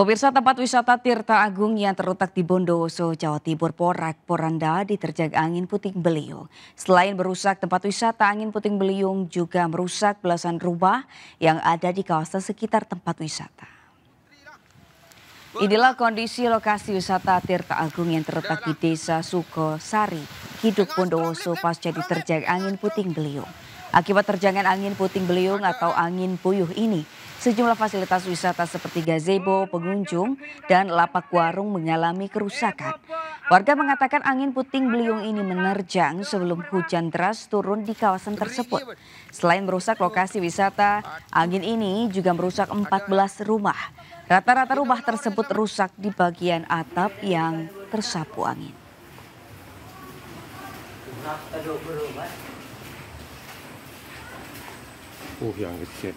Pemirsa tempat wisata Tirta Agung yang terletak di Bondowoso, Jawa Timur, porak poranda diterjang angin puting beliung. Selain merusak tempat wisata, angin puting beliung juga merusak belasan rumah yang ada di kawasan sekitar tempat wisata. Inilah kondisi lokasi wisata Tirta Agung yang terletak di Desa Sukosari, Kiduk Bondowoso pasca diterjang angin puting beliung. Akibat terjangan angin puting beliung atau angin puyuh ini, Sejumlah fasilitas wisata seperti gazebo, pengunjung, dan lapak warung mengalami kerusakan. Warga mengatakan angin puting beliung ini menerjang sebelum hujan deras turun di kawasan tersebut. Selain merusak lokasi wisata, angin ini juga merusak 14 rumah. Rata-rata rumah tersebut rusak di bagian atap yang tersapu angin. Uh, yang kecil.